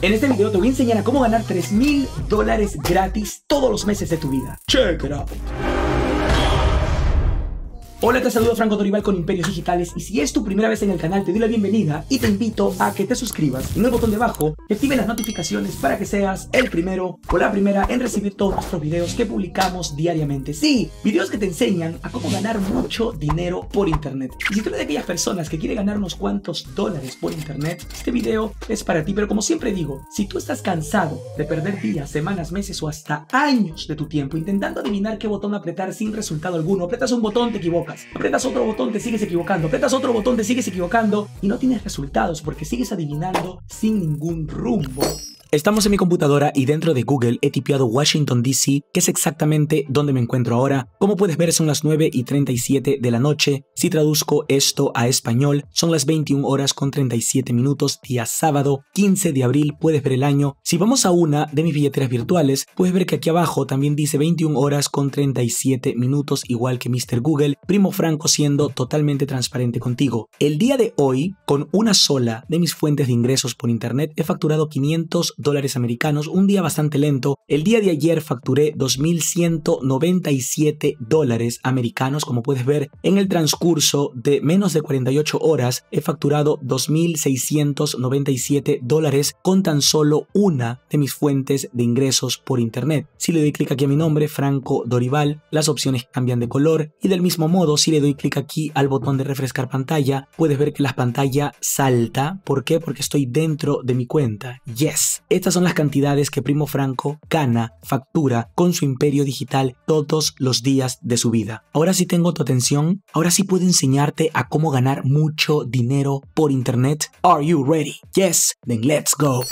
En este video te voy a enseñar a cómo ganar 3000 mil dólares gratis todos los meses de tu vida. Check it out. Hola, te saludo Franco Torival con Imperios Digitales y si es tu primera vez en el canal te doy la bienvenida y te invito a que te suscribas en el botón debajo y active las notificaciones para que seas el primero o la primera en recibir todos nuestros videos que publicamos diariamente. Sí, videos que te enseñan a cómo ganar mucho dinero por internet. Y si tú eres de aquellas personas que quiere ganar unos cuantos dólares por internet, este video es para ti, pero como siempre digo, si tú estás cansado de perder días, semanas, meses o hasta años de tu tiempo intentando adivinar qué botón apretar sin resultado alguno, apretas un botón, te equivocas Apretas otro botón, te sigues equivocando. Apretas otro botón, te sigues equivocando. Y no tienes resultados porque sigues adivinando sin ningún rumbo. Estamos en mi computadora y dentro de Google he tipeado Washington DC, que es exactamente donde me encuentro ahora. Como puedes ver, son las 9 y 37 de la noche. Si traduzco esto a español, son las 21 horas con 37 minutos, día sábado, 15 de abril, puedes ver el año. Si vamos a una de mis billeteras virtuales, puedes ver que aquí abajo también dice 21 horas con 37 minutos, igual que Mr. Google, primo Franco siendo totalmente transparente contigo. El día de hoy, con una sola de mis fuentes de ingresos por internet, he facturado 500 dólares americanos, un día bastante lento. El día de ayer facturé 2.197 dólares americanos, como puedes ver, en el transcurso de menos de 48 horas he facturado 2.697 dólares con tan solo una de mis fuentes de ingresos por internet. Si le doy clic aquí a mi nombre, Franco Dorival, las opciones cambian de color y del mismo modo si le doy clic aquí al botón de refrescar pantalla, puedes ver que la pantalla salta. ¿Por qué? Porque estoy dentro de mi cuenta. Yes. Estas son las cantidades que Primo Franco gana, factura con su imperio digital todos los días de su vida. Ahora sí tengo tu atención, ahora sí puedo enseñarte a cómo ganar mucho dinero por internet. Are you ready? Yes, then let's go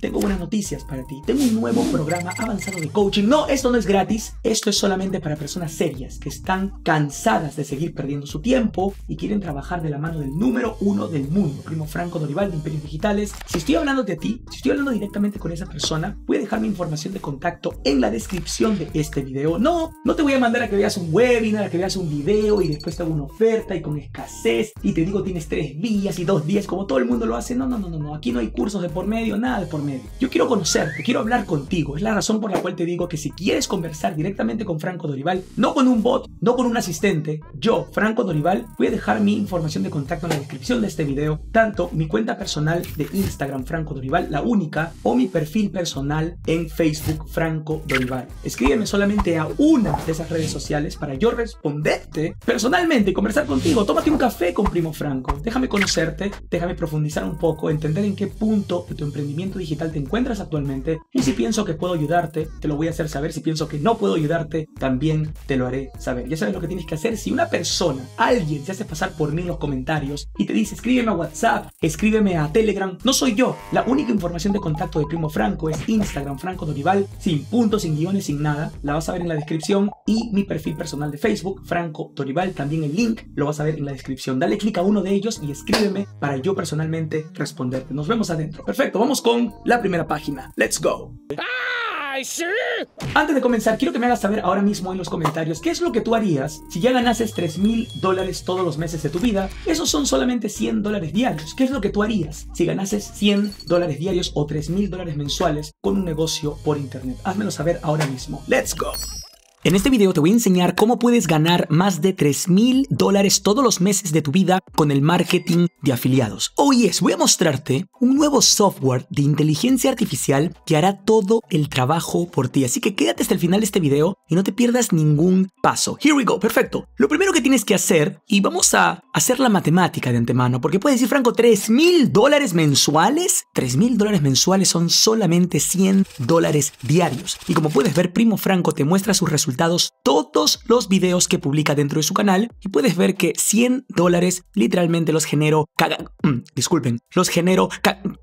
tengo buenas noticias para ti. Tengo un nuevo programa avanzado de coaching. No, esto no es gratis. Esto es solamente para personas serias que están cansadas de seguir perdiendo su tiempo y quieren trabajar de la mano del número uno del mundo, primo Franco Dorival de Imperios Digitales. Si estoy hablando de ti, si estoy hablando directamente con esa persona, voy a dejar mi información de contacto en la descripción de este video. No, no te voy a mandar a que veas un webinar, a que veas un video y después te hago una oferta y con escasez y te digo tienes tres días y dos días como todo el mundo lo hace. No, no, no, no. Aquí no hay cursos de por medio, nada medio. Yo quiero conocerte, quiero hablar contigo. Es la razón por la cual te digo que si quieres conversar directamente con Franco Dorival, no con un bot, no con un asistente, yo, Franco Dorival, voy a dejar mi información de contacto en la descripción de este video, tanto mi cuenta personal de Instagram, Franco Dorival, la única, o mi perfil personal en Facebook, Franco Dorival. Escríbeme solamente a una de esas redes sociales para yo responderte personalmente y conversar contigo. Tómate un café con Primo Franco. Déjame conocerte, déjame profundizar un poco, entender en qué punto de tu emprendimiento digital te encuentras actualmente y si pienso que puedo ayudarte, te lo voy a hacer saber. Si pienso que no puedo ayudarte, también te lo haré saber. Ya sabes lo que tienes que hacer. Si una persona, alguien, se hace pasar por mí en los comentarios y te dice escríbeme a WhatsApp, escríbeme a Telegram, no soy yo. La única información de contacto de Primo Franco es Instagram Franco Dorival, sin puntos, sin guiones, sin nada. La vas a ver en la descripción y mi perfil personal de Facebook, Franco Dorival, también el link lo vas a ver en la descripción. Dale clic a uno de ellos y escríbeme para yo personalmente responderte. Nos vemos adentro. Perfecto, vamos con la primera página. ¡Let's go! Antes de comenzar, quiero que me hagas saber ahora mismo en los comentarios qué es lo que tú harías si ya ganases 3 mil dólares todos los meses de tu vida. Esos son solamente 100 dólares diarios. ¿Qué es lo que tú harías si ganases 100 dólares diarios o 3 mil dólares mensuales con un negocio por internet? Házmelo saber ahora mismo. ¡Let's go! En este video te voy a enseñar cómo puedes ganar más de 3 mil dólares todos los meses de tu vida con el marketing de afiliados. Hoy oh es, voy a mostrarte un nuevo software de inteligencia artificial que hará todo el trabajo por ti. Así que quédate hasta el final de este video y no te pierdas ningún paso. Here we go, perfecto. Lo primero que tienes que hacer, y vamos a hacer la matemática de antemano, porque puedes decir, Franco, 3 mil dólares mensuales. 3 mil dólares mensuales son solamente 100 dólares diarios. Y como puedes ver, Primo Franco te muestra sus resultados resultados todos los videos que publica dentro de su canal y puedes ver que 100 dólares literalmente los genero caga... Mm, disculpen, los genero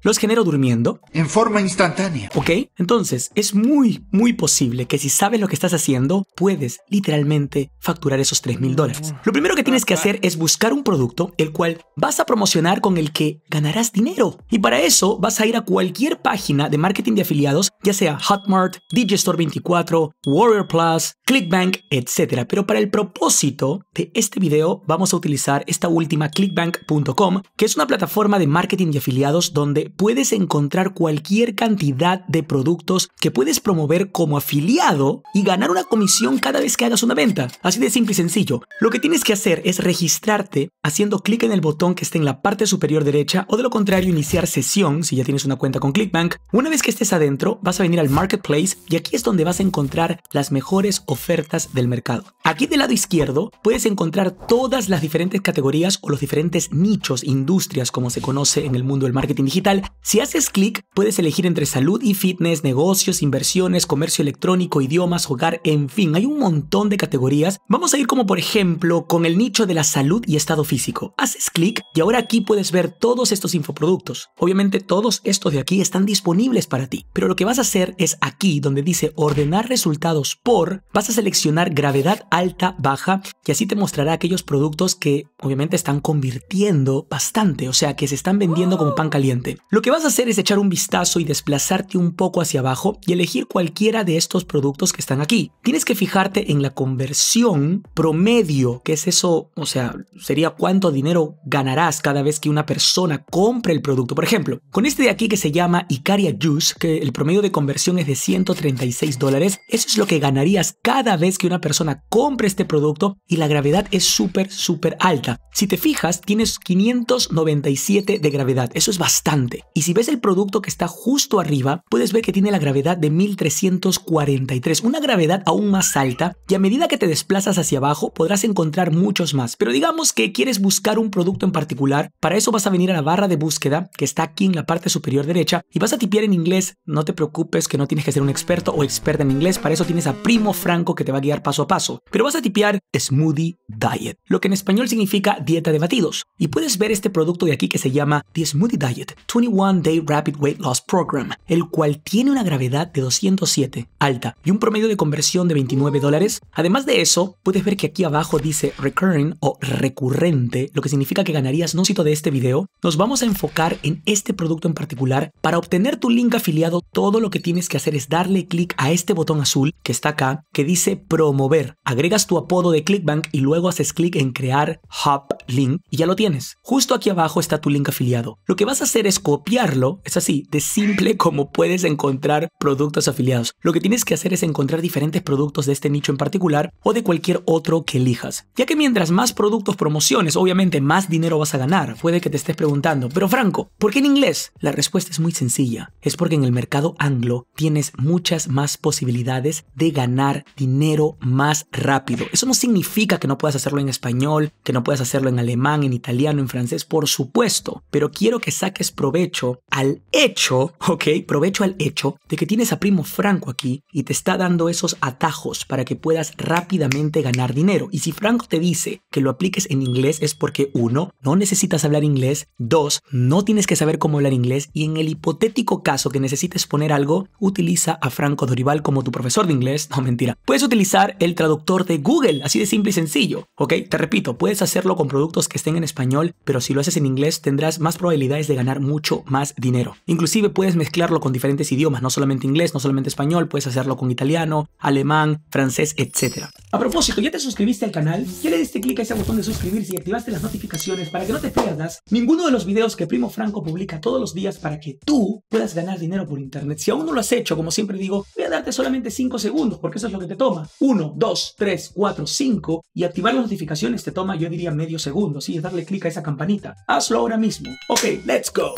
los genero durmiendo. En forma instantánea. ¿Ok? Entonces, es muy, muy posible que si sabes lo que estás haciendo, puedes literalmente facturar esos 3 mil dólares. Lo primero que tienes que hacer es buscar un producto el cual vas a promocionar con el que ganarás dinero. Y para eso vas a ir a cualquier página de marketing de afiliados, ya sea Hotmart, Digistore 24, Warrior Plus, Clickbank, etc. Pero para el propósito de este video vamos a utilizar esta última clickbank.com, que es una plataforma de marketing y afiliados donde puedes encontrar cualquier cantidad de productos que puedes promover como afiliado y ganar una comisión cada vez que hagas una venta. Así de simple y sencillo. Lo que tienes que hacer es registrarte haciendo clic en el botón que está en la parte superior derecha o de lo contrario iniciar sesión si ya tienes una cuenta con Clickbank. Una vez que estés adentro vas a venir al marketplace y aquí es donde vas a encontrar las mejores ofertas ofertas del mercado. Aquí del lado izquierdo puedes encontrar todas las diferentes categorías o los diferentes nichos, industrias como se conoce en el mundo del marketing digital. Si haces clic, puedes elegir entre salud y fitness, negocios, inversiones, comercio electrónico, idiomas, hogar, en fin, hay un montón de categorías. Vamos a ir como por ejemplo con el nicho de la salud y estado físico. Haces clic y ahora aquí puedes ver todos estos infoproductos. Obviamente todos estos de aquí están disponibles para ti, pero lo que vas a hacer es aquí donde dice ordenar resultados por, vas a seleccionar gravedad alta, baja y así te mostrará aquellos productos que obviamente están convirtiendo bastante, o sea, que se están vendiendo como pan caliente. Lo que vas a hacer es echar un vistazo y desplazarte un poco hacia abajo y elegir cualquiera de estos productos que están aquí. Tienes que fijarte en la conversión promedio, que es eso, o sea, sería cuánto dinero ganarás cada vez que una persona compre el producto. Por ejemplo, con este de aquí que se llama Icaria Juice, que el promedio de conversión es de 136 dólares, eso es lo que ganarías cada vez que una persona compre este producto y la gravedad es súper, súper alta. Si te fijas, tienes 597 de gravedad, eso es bastante. Y si ves el producto que está justo arriba, puedes ver que tiene la gravedad de 1343, una gravedad aún más alta, y a medida que te desplazas hacia abajo podrás encontrar muchos más. Pero digamos que quieres buscar un producto en particular, para eso vas a venir a la barra de búsqueda, que está aquí en la parte superior derecha, y vas a tipear en inglés, no te preocupes que no tienes que ser un experto o experta en inglés, para eso tienes a Primo Frank que te va a guiar paso a paso, pero vas a tipear Smoothie Diet, lo que en español significa dieta de batidos. Y puedes ver este producto de aquí que se llama The Smoothie Diet 21 Day Rapid Weight Loss Program, el cual tiene una gravedad de 207, alta, y un promedio de conversión de 29 dólares. Además de eso, puedes ver que aquí abajo dice recurring o recurrente, lo que significa que ganarías no cito de este video. Nos vamos a enfocar en este producto en particular. Para obtener tu link afiliado, todo lo que tienes que hacer es darle clic a este botón azul que está acá, que dice promover. Agregas tu apodo de Clickbank y luego haces clic en crear Hub Link y ya lo tienes. Justo aquí abajo está tu link afiliado. Lo que vas a hacer es copiarlo, es así, de simple como puedes encontrar productos afiliados. Lo que tienes que hacer es encontrar diferentes productos de este nicho en particular o de cualquier otro que elijas. Ya que mientras más productos promociones, obviamente más dinero vas a ganar. Puede que te estés preguntando, pero Franco, ¿por qué en inglés? La respuesta es muy sencilla. Es porque en el mercado anglo tienes muchas más posibilidades de ganar dinero más rápido. Eso no significa que no puedas hacerlo en español, que no puedas hacerlo en alemán, en italiano, en francés, por supuesto, pero quiero que saques provecho al hecho, ¿ok? Provecho al hecho de que tienes a Primo Franco aquí y te está dando esos atajos para que puedas rápidamente ganar dinero. Y si Franco te dice que lo apliques en inglés es porque uno, no necesitas hablar inglés, dos, no tienes que saber cómo hablar inglés y en el hipotético caso que necesites poner algo, utiliza a Franco Dorival como tu profesor de inglés, no mentira, puedes utilizar el traductor de Google, así de simple y sencillo. Ok, te repito, puedes hacerlo con productos que estén en español, pero si lo haces en inglés tendrás más probabilidades de ganar mucho más dinero. Inclusive puedes mezclarlo con diferentes idiomas, no solamente inglés, no solamente español, puedes hacerlo con italiano, alemán, francés, etc. A propósito, ¿ya te suscribiste al canal? ¿Ya le diste clic a ese botón de suscribirse y activaste las notificaciones para que no te pierdas ninguno de los videos que Primo Franco publica todos los días para que tú puedas ganar dinero por internet? Si aún no lo has hecho, como siempre digo, voy a darte solamente 5 segundos porque eso es lo que te toma 1, 2, 3, 4, 5 y activar las notificaciones te toma yo diría medio segundo, sí, es darle clic a esa campanita. Hazlo ahora mismo. Ok, let's go.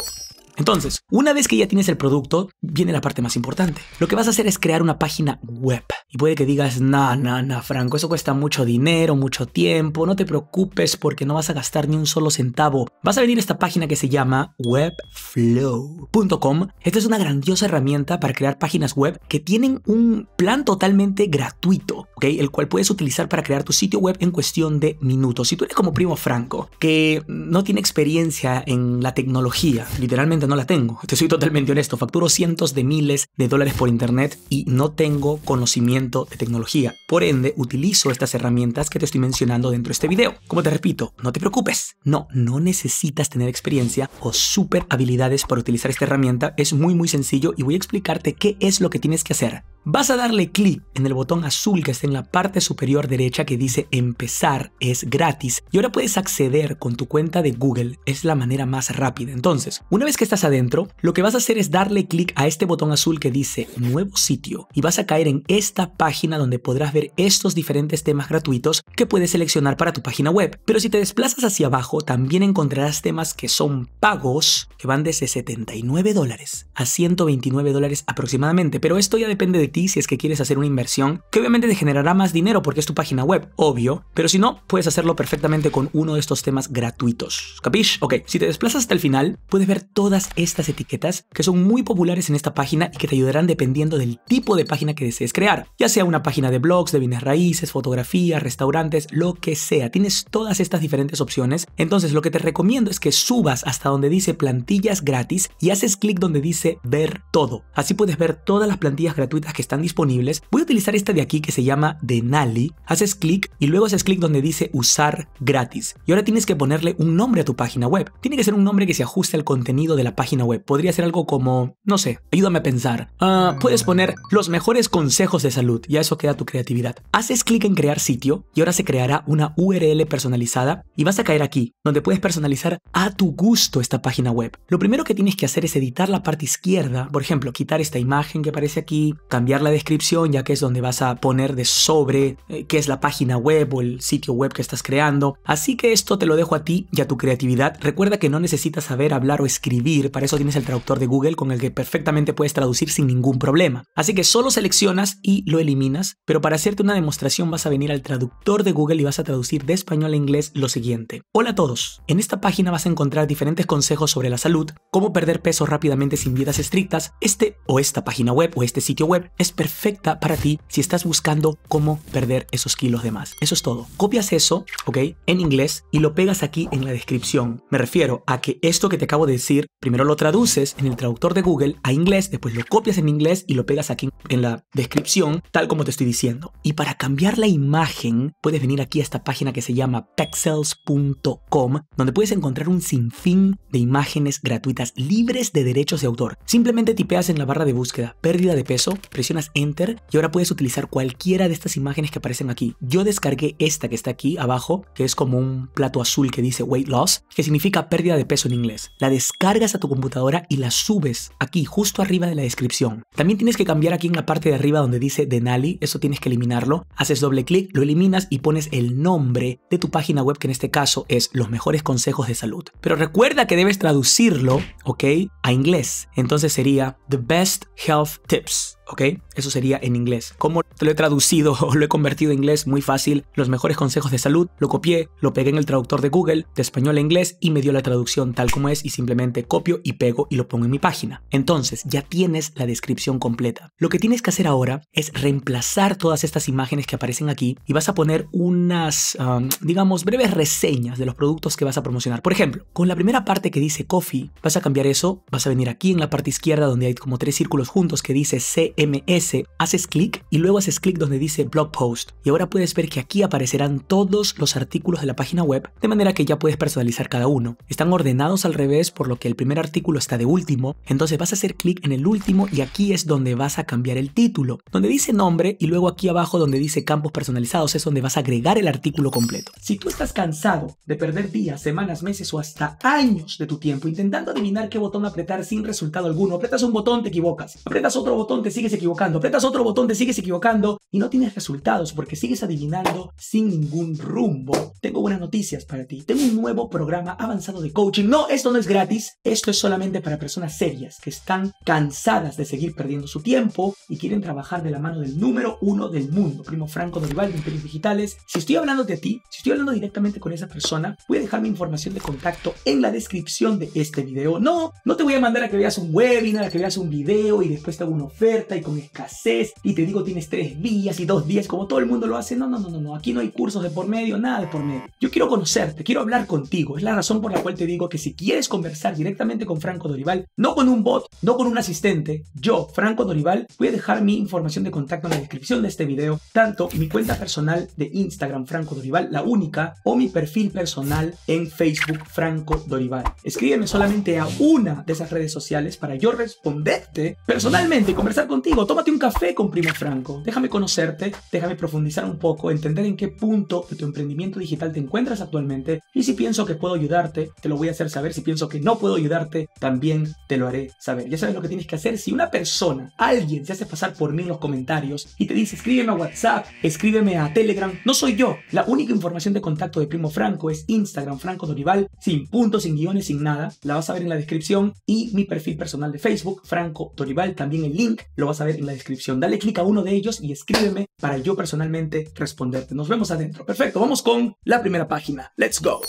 Entonces, una vez que ya tienes el producto, viene la parte más importante. Lo que vas a hacer es crear una página web. Y puede que digas, no, no, no, Franco, eso cuesta mucho dinero, mucho tiempo, no te preocupes porque no vas a gastar ni un solo centavo. Vas a venir a esta página que se llama webflow.com. Esta es una grandiosa herramienta para crear páginas web que tienen un plan totalmente gratuito, ¿ok? El cual puedes utilizar para crear tu sitio web en cuestión de minutos. Si tú eres como primo Franco, que no tiene experiencia en la tecnología, literalmente, no la tengo. Te soy totalmente honesto, facturo cientos de miles de dólares por internet y no tengo conocimiento de tecnología. Por ende, utilizo estas herramientas que te estoy mencionando dentro de este video. Como te repito, no te preocupes. No, no necesitas tener experiencia o super habilidades para utilizar esta herramienta. Es muy muy sencillo y voy a explicarte qué es lo que tienes que hacer. Vas a darle clic en el botón azul que está en la parte superior derecha que dice empezar es gratis y ahora puedes acceder con tu cuenta de Google. Es la manera más rápida. Entonces, una vez que estás adentro, lo que vas a hacer es darle clic a este botón azul que dice Nuevo sitio y vas a caer en esta página donde podrás ver estos diferentes temas gratuitos que puedes seleccionar para tu página web. Pero si te desplazas hacia abajo, también encontrarás temas que son pagos, que van desde 79 dólares a 129 dólares aproximadamente. Pero esto ya depende de ti si es que quieres hacer una inversión, que obviamente te generará más dinero porque es tu página web, obvio. Pero si no, puedes hacerlo perfectamente con uno de estos temas gratuitos. ¿Capish? Ok, si te desplazas hasta el final, puedes ver todas estas etiquetas que son muy populares en esta página y que te ayudarán dependiendo del tipo de página que desees crear, ya sea una página de blogs, de bienes raíces, fotografías, restaurantes, lo que sea. Tienes todas estas diferentes opciones. Entonces lo que te recomiendo es que subas hasta donde dice plantillas gratis y haces clic donde dice ver todo. Así puedes ver todas las plantillas gratuitas que están disponibles. Voy a utilizar esta de aquí que se llama Denali. Haces clic y luego haces clic donde dice usar gratis. Y ahora tienes que ponerle un nombre a tu página web. Tiene que ser un nombre que se ajuste al contenido de la página web. Podría ser algo como, no sé, ayúdame a pensar. Ah, mm. puedes poner los mejores consejos de salud y a eso queda tu creatividad. Haces clic en crear sitio y ahora se creará una URL personalizada y vas a caer aquí, donde puedes personalizar a tu gusto esta página web. Lo primero que tienes que hacer es editar la parte izquierda, por ejemplo, quitar esta imagen que aparece aquí, cambiar la descripción ya que es donde vas a poner de sobre eh, qué es la página web o el sitio web que estás creando. Así que esto te lo dejo a ti y a tu creatividad. Recuerda que no necesitas saber hablar o escribir para eso tienes el traductor de Google con el que perfectamente puedes traducir sin ningún problema. Así que solo seleccionas y lo eliminas, pero para hacerte una demostración vas a venir al traductor de Google y vas a traducir de español a inglés lo siguiente. Hola a todos, en esta página vas a encontrar diferentes consejos sobre la salud, cómo perder peso rápidamente sin dietas estrictas, este o esta página web o este sitio web es perfecta para ti si estás buscando cómo perder esos kilos de más. Eso es todo. Copias eso, ¿ok? En inglés y lo pegas aquí en la descripción. Me refiero a que esto que te acabo de decir, primero primero lo traduces en el traductor de Google a inglés, después lo copias en inglés y lo pegas aquí en la descripción, tal como te estoy diciendo. Y para cambiar la imagen, puedes venir aquí a esta página que se llama pexels.com, donde puedes encontrar un sinfín de imágenes gratuitas libres de derechos de autor. Simplemente tipeas en la barra de búsqueda pérdida de peso, presionas enter y ahora puedes utilizar cualquiera de estas imágenes que aparecen aquí. Yo descargué esta que está aquí abajo, que es como un plato azul que dice weight loss, que significa pérdida de peso en inglés. La descargas tu computadora y la subes aquí, justo arriba de la descripción. También tienes que cambiar aquí en la parte de arriba donde dice Denali, eso tienes que eliminarlo. Haces doble clic, lo eliminas y pones el nombre de tu página web, que en este caso es Los Mejores Consejos de Salud. Pero recuerda que debes traducirlo, ¿ok? A inglés. Entonces sería The Best Health Tips. ¿ok? Eso sería en inglés. ¿Cómo te lo he traducido o lo he convertido en inglés? Muy fácil. Los mejores consejos de salud, lo copié, lo pegué en el traductor de Google, de español a inglés, y me dio la traducción tal como es y simplemente copio y pego y lo pongo en mi página. Entonces, ya tienes la descripción completa. Lo que tienes que hacer ahora es reemplazar todas estas imágenes que aparecen aquí y vas a poner unas, um, digamos, breves reseñas de los productos que vas a promocionar. Por ejemplo, con la primera parte que dice coffee, vas a cambiar eso, vas a venir aquí en la parte izquierda donde hay como tres círculos juntos que dice CE MS, haces clic y luego haces clic donde dice blog post. Y ahora puedes ver que aquí aparecerán todos los artículos de la página web, de manera que ya puedes personalizar cada uno. Están ordenados al revés, por lo que el primer artículo está de último, entonces vas a hacer clic en el último y aquí es donde vas a cambiar el título, donde dice nombre y luego aquí abajo donde dice campos personalizados es donde vas a agregar el artículo completo. Si tú estás cansado de perder días, semanas, meses o hasta años de tu tiempo intentando adivinar qué botón apretar sin resultado alguno, apretas un botón, te equivocas, apretas otro botón, te sigues equivocando, apretas otro botón, te sigues equivocando y no tienes resultados porque sigues adivinando sin ningún rumbo. Tengo buenas noticias para ti. Tengo un nuevo programa avanzado de coaching. No, esto no es gratis. Esto es solamente para personas serias que están cansadas de seguir perdiendo su tiempo y quieren trabajar de la mano del número uno del mundo, primo Franco Dorival de Imperios Digitales. Si estoy hablando de ti, si estoy hablando directamente con esa persona, voy a dejar mi información de contacto en la descripción de este video. No, no te voy a mandar a que veas un webinar, a que veas un video y después te hago una oferta y con escasez y te digo tienes tres días y dos días como todo el mundo lo hace. No, no, no, no, aquí no hay cursos de por medio, nada de por medio. Yo quiero conocerte, quiero hablar contigo. Es la razón por la cual te digo que si quieres conversar directamente con Franco Dorival, no con un bot, no con un asistente, yo, Franco Dorival, voy a dejar mi información de contacto en la descripción de este video, tanto mi cuenta personal de Instagram Franco Dorival, la única, o mi perfil personal en Facebook Franco Dorival. Escríbeme solamente a una de esas redes sociales para yo responderte personalmente y conversar con contigo, tómate un café con Primo Franco. Déjame conocerte, déjame profundizar un poco, entender en qué punto de tu emprendimiento digital te encuentras actualmente y si pienso que puedo ayudarte, te lo voy a hacer saber. Si pienso que no puedo ayudarte, también te lo haré saber. Ya sabes lo que tienes que hacer. Si una persona, alguien, se hace pasar por mí en los comentarios y te dice escríbeme a WhatsApp, escríbeme a Telegram, no soy yo. La única información de contacto de Primo Franco es Instagram Franco Dorival, sin puntos, sin guiones, sin nada. La vas a ver en la descripción y mi perfil personal de Facebook, Franco Dorival, también el link lo vas a ver en la descripción. Dale clic a uno de ellos y escríbeme para yo personalmente responderte. Nos vemos adentro. Perfecto, vamos con la primera página. Let's go.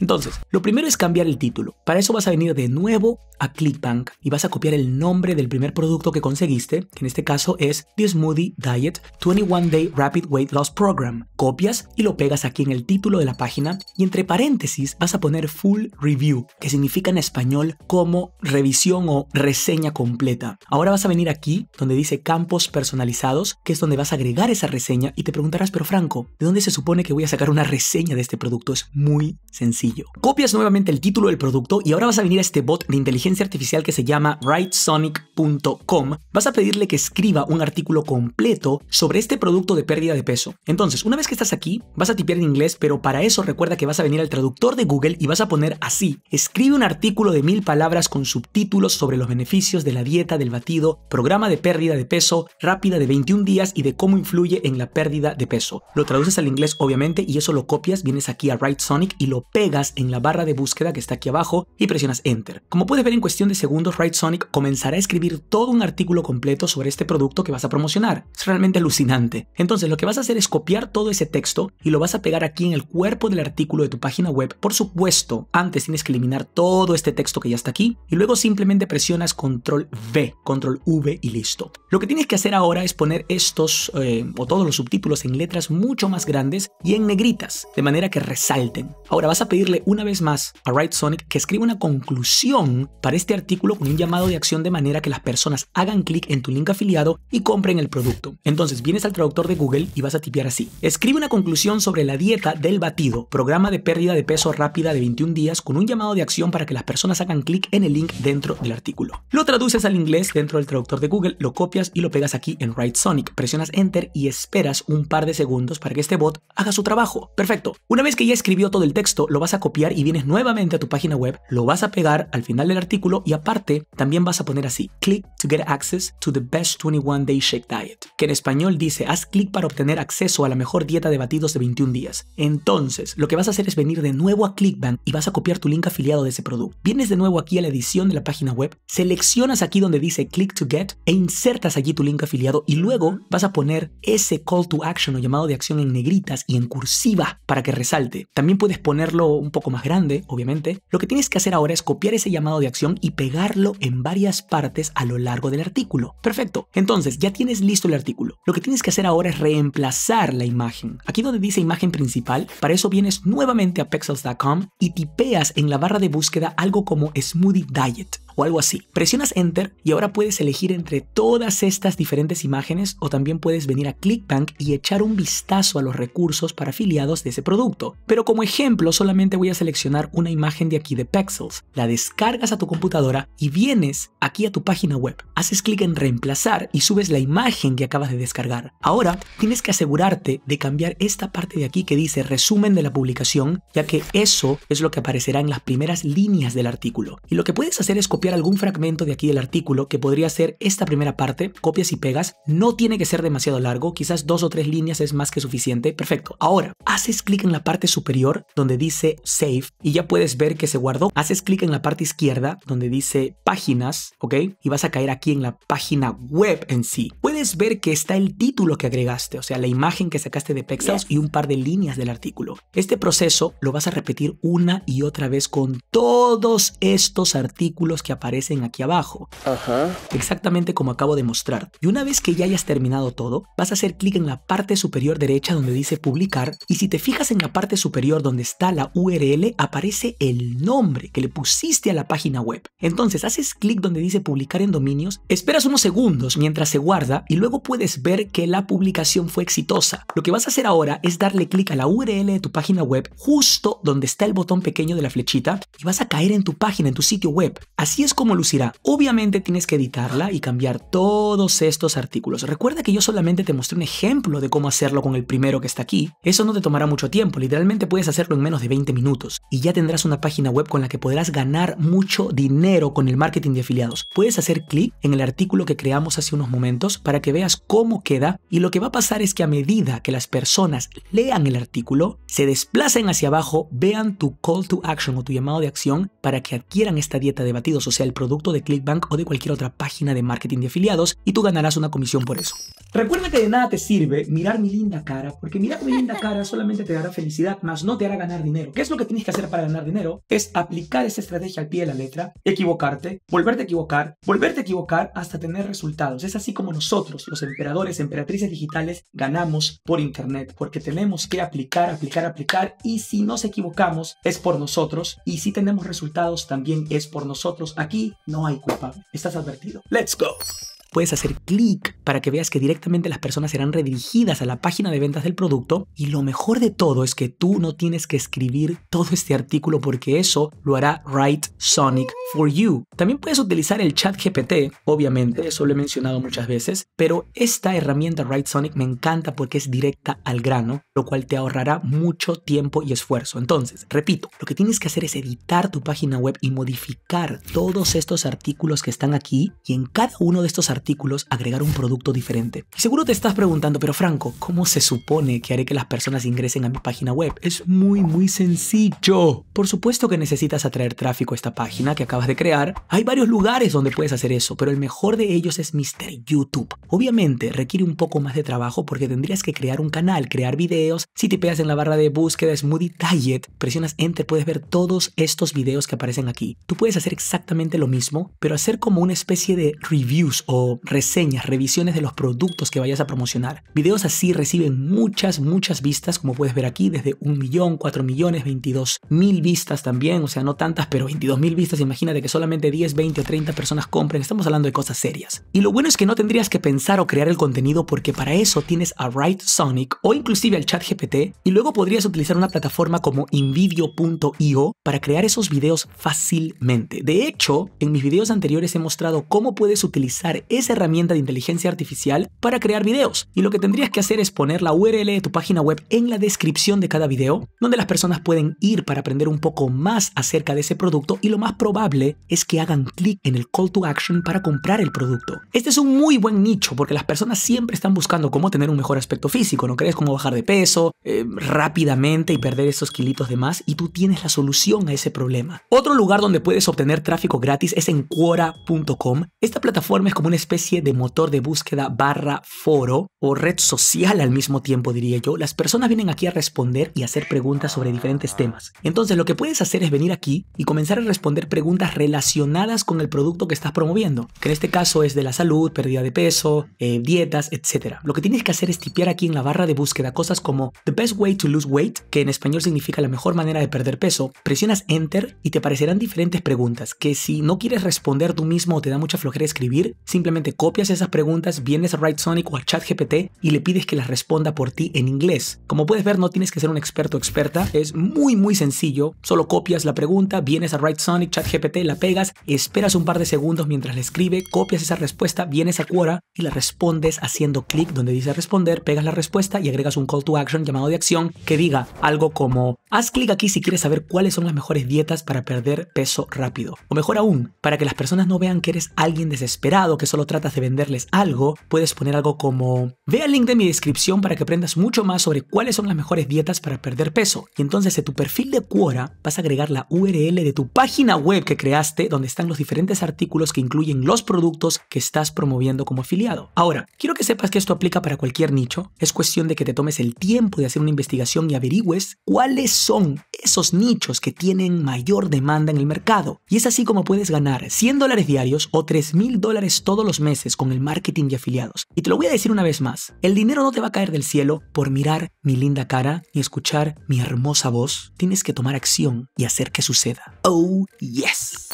Entonces, lo primero es cambiar el título. Para eso vas a venir de nuevo a Clickbank y vas a copiar el nombre del primer producto que conseguiste, que en este caso es The Smoothie Diet 21 Day Rapid Weight Loss Program. Copias y lo pegas aquí en el título de la página y entre paréntesis vas a poner Full Review, que significa en español como revisión o reseña completa. Ahora vas a venir aquí, donde dice campos personalizados, que es donde vas a agregar esa reseña y te preguntarás, pero Franco, ¿de dónde se supone que voy a sacar una reseña de este producto? Es muy sencillo. Copias nuevamente el título del producto y ahora vas a venir a este bot de inteligencia artificial que se llama WriteSonic.com. Vas a pedirle que escriba un artículo completo sobre este producto de pérdida de peso. Entonces, una vez que estás aquí, vas a tipear en inglés, pero para eso recuerda que vas a venir al traductor de Google y vas a poner así, escribe un artículo de mil palabras con subtítulos sobre los beneficios de la dieta del batido, programa de pérdida pérdida de peso rápida de 21 días y de cómo influye en la pérdida de peso. Lo traduces al inglés obviamente y eso lo copias, vienes aquí a WriteSonic Sonic y lo pegas en la barra de búsqueda que está aquí abajo y presionas Enter. Como puedes ver en cuestión de segundos, Right Sonic comenzará a escribir todo un artículo completo sobre este producto que vas a promocionar. Es realmente alucinante. Entonces lo que vas a hacer es copiar todo ese texto y lo vas a pegar aquí en el cuerpo del artículo de tu página web. Por supuesto, antes tienes que eliminar todo este texto que ya está aquí y luego simplemente presionas Control V, Control V y listo. Lo que tienes que hacer ahora es poner estos eh, o todos los subtítulos en letras mucho más grandes y en negritas, de manera que resalten. Ahora vas a pedirle una vez más a Write Sonic que escriba una conclusión para este artículo con un llamado de acción de manera que las personas hagan clic en tu link afiliado y compren el producto. Entonces vienes al traductor de Google y vas a tipear así. Escribe una conclusión sobre la dieta del batido, programa de pérdida de peso rápida de 21 días con un llamado de acción para que las personas hagan clic en el link dentro del artículo. Lo traduces al inglés dentro del traductor de Google, lo copias y lo pegas aquí en Write Sonic, presionas Enter y esperas un par de segundos para que este bot haga su trabajo. Perfecto. Una vez que ya escribió todo el texto, lo vas a copiar y vienes nuevamente a tu página web, lo vas a pegar al final del artículo y aparte también vas a poner así, click to get access to the best 21 day shake diet, que en español dice, haz clic para obtener acceso a la mejor dieta de batidos de 21 días. Entonces, lo que vas a hacer es venir de nuevo a ClickBank y vas a copiar tu link afiliado de ese producto. Vienes de nuevo aquí a la edición de la página web, seleccionas aquí donde dice click to get e insertas allí tu link afiliado y luego vas a poner ese call to action o llamado de acción en negritas y en cursiva para que resalte. También puedes ponerlo un poco más grande, obviamente. Lo que tienes que hacer ahora es copiar ese llamado de acción y pegarlo en varias partes a lo largo del artículo. Perfecto. Entonces, ya tienes listo el artículo. Lo que tienes que hacer ahora es reemplazar la imagen. Aquí donde dice imagen principal, para eso vienes nuevamente a pexels.com y tipeas en la barra de búsqueda algo como smoothie diet o algo así. Presionas Enter y ahora puedes elegir entre todas estas diferentes imágenes o también puedes venir a ClickBank y echar un vistazo a los recursos para afiliados de ese producto. Pero como ejemplo solamente voy a seleccionar una imagen de aquí de Pexels, la descargas a tu computadora y vienes aquí a tu página web. Haces clic en reemplazar y subes la imagen que acabas de descargar. Ahora tienes que asegurarte de cambiar esta parte de aquí que dice resumen de la publicación, ya que eso es lo que aparecerá en las primeras líneas del artículo. Y lo que puedes hacer es copiar algún fragmento de aquí del artículo, que podría ser esta primera parte, copias y pegas. No tiene que ser demasiado largo, quizás dos o tres líneas es más que suficiente. Perfecto. Ahora, haces clic en la parte superior donde dice Save y ya puedes ver que se guardó. Haces clic en la parte izquierda donde dice Páginas, ¿ok? Y vas a caer aquí en la página web en sí. Puedes ver que está el título que agregaste, o sea, la imagen que sacaste de Pexels y un par de líneas del artículo. Este proceso lo vas a repetir una y otra vez con todos estos artículos que aparecen aquí abajo. Exactamente como acabo de mostrar. Y una vez que ya hayas terminado todo, vas a hacer clic en la parte superior derecha donde dice publicar y si te fijas en la parte superior donde está la URL aparece el nombre que le pusiste a la página web. Entonces haces clic donde dice publicar en dominios, esperas unos segundos mientras se guarda y luego puedes ver que la publicación fue exitosa. Lo que vas a hacer ahora es darle clic a la URL de tu página web justo donde está el botón pequeño de la flechita y vas a caer en tu página, en tu sitio web. Así es como lucirá. Obviamente tienes que editarla y cambiar todos estos artículos. Recuerda que yo solamente te mostré un ejemplo de cómo hacerlo con el primero que está aquí. Eso no te tomará mucho tiempo, literalmente puedes hacerlo en menos de 20 minutos y ya tendrás una página web con la que podrás ganar mucho dinero con el marketing de afiliados. Puedes hacer clic en el artículo que creamos hace unos momentos para que veas cómo queda y lo que va a pasar es que a medida que las personas lean el artículo, se desplacen hacia abajo, vean tu call to action o tu llamado de acción para que adquieran esta dieta de batidos o sea el producto de Clickbank o de cualquier otra página de marketing de afiliados y tú ganarás una comisión por eso. Recuerda que de nada te sirve mirar mi linda cara, porque mirar mi linda cara solamente te dará felicidad, más no te hará ganar dinero. ¿Qué es lo que tienes que hacer para ganar dinero? Es aplicar esa estrategia al pie de la letra, equivocarte, volverte a equivocar, volverte a equivocar hasta tener resultados. Es así como nosotros, los emperadores, emperatrices digitales, ganamos por Internet, porque tenemos que aplicar, aplicar, aplicar, y si nos equivocamos es por nosotros, y si tenemos resultados también es por nosotros. Aquí no hay culpable. Estás advertido. ¡Let's go! puedes hacer clic para que veas que directamente las personas serán redirigidas a la página de ventas del producto y lo mejor de todo es que tú no tienes que escribir todo este artículo porque eso lo hará Write Sonic for you. También puedes utilizar el chat GPT, obviamente, eso lo he mencionado muchas veces, pero esta herramienta Write Sonic me encanta porque es directa al grano, lo cual te ahorrará mucho tiempo y esfuerzo. Entonces, repito, lo que tienes que hacer es editar tu página web y modificar todos estos artículos que están aquí y en cada uno de estos artículos artículos agregar un producto diferente. seguro te estás preguntando, pero Franco, ¿cómo se supone que haré que las personas ingresen a mi página web? Es muy, muy sencillo. Por supuesto que necesitas atraer tráfico a esta página que acabas de crear. Hay varios lugares donde puedes hacer eso, pero el mejor de ellos es Mr. YouTube. Obviamente requiere un poco más de trabajo porque tendrías que crear un canal, crear videos. Si te pegas en la barra de búsqueda Smoothie Diet, presionas Enter, puedes ver todos estos videos que aparecen aquí. Tú puedes hacer exactamente lo mismo, pero hacer como una especie de reviews o reseñas, revisiones de los productos que vayas a promocionar. Videos así reciben muchas, muchas vistas, como puedes ver aquí, desde un millón, cuatro millones, 22 mil vistas también, o sea, no tantas, pero 22 mil vistas, imagínate que solamente 10, 20 o 30 personas compren, estamos hablando de cosas serias. Y lo bueno es que no tendrías que pensar o crear el contenido porque para eso tienes a Write Sonic o inclusive al chat GPT y luego podrías utilizar una plataforma como invidio.io para crear esos videos fácilmente. De hecho, en mis videos anteriores he mostrado cómo puedes utilizar herramienta de inteligencia artificial para crear videos. Y lo que tendrías que hacer es poner la URL de tu página web en la descripción de cada video, donde las personas pueden ir para aprender un poco más acerca de ese producto y lo más probable es que hagan clic en el call to action para comprar el producto. Este es un muy buen nicho porque las personas siempre están buscando cómo tener un mejor aspecto físico, ¿no crees? Cómo bajar de peso eh, rápidamente y perder esos kilitos de más y tú tienes la solución a ese problema. Otro lugar donde puedes obtener tráfico gratis es en Quora.com. Esta plataforma es como un de motor de búsqueda barra foro o red social al mismo tiempo, diría yo. Las personas vienen aquí a responder y hacer preguntas sobre diferentes temas. Entonces lo que puedes hacer es venir aquí y comenzar a responder preguntas relacionadas con el producto que estás promoviendo, que en este caso es de la salud, pérdida de peso, eh, dietas, etcétera Lo que tienes que hacer es tipear aquí en la barra de búsqueda cosas como The Best Way to Lose Weight, que en español significa la mejor manera de perder peso. Presionas Enter y te aparecerán diferentes preguntas que si no quieres responder tú mismo o te da mucha flojera escribir, simplemente copias esas preguntas, vienes a Sonic o a GPT y le pides que las responda por ti en inglés. Como puedes ver, no tienes que ser un experto experta, es muy muy sencillo. Solo copias la pregunta, vienes a WriteSonic, ChatGPT, la pegas, esperas un par de segundos mientras le escribe, copias esa respuesta, vienes a Quora y la respondes haciendo clic donde dice responder, pegas la respuesta y agregas un call to action, llamado de acción, que diga algo como haz clic aquí si quieres saber cuáles son las mejores dietas para perder peso rápido. O mejor aún, para que las personas no vean que eres alguien desesperado que solo tratas de venderles algo, puedes poner algo como, ve al link de mi descripción para que aprendas mucho más sobre cuáles son las mejores dietas para perder peso. Y entonces en tu perfil de Quora vas a agregar la URL de tu página web que creaste donde están los diferentes artículos que incluyen los productos que estás promoviendo como afiliado. Ahora, quiero que sepas que esto aplica para cualquier nicho. Es cuestión de que te tomes el tiempo de hacer una investigación y averigües cuáles son esos nichos que tienen mayor demanda en el mercado. Y es así como puedes ganar 100 dólares diarios o $3,000 mil dólares todos los meses con el marketing de afiliados. Y te lo voy a decir una vez más, el dinero no te va a caer del cielo por mirar mi linda cara y escuchar mi hermosa voz. Tienes que tomar acción y hacer que suceda. Oh, yes.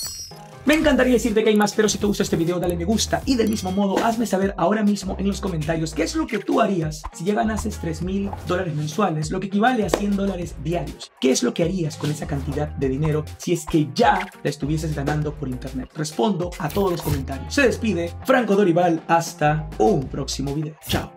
Me encantaría decirte que hay más, pero si te gusta este video dale me gusta y del mismo modo hazme saber ahora mismo en los comentarios qué es lo que tú harías si ya ganases 3 mil dólares mensuales, lo que equivale a 100 dólares diarios. ¿Qué es lo que harías con esa cantidad de dinero si es que ya la estuvieses ganando por internet? Respondo a todos los comentarios. Se despide Franco Dorival, hasta un próximo video. Chao.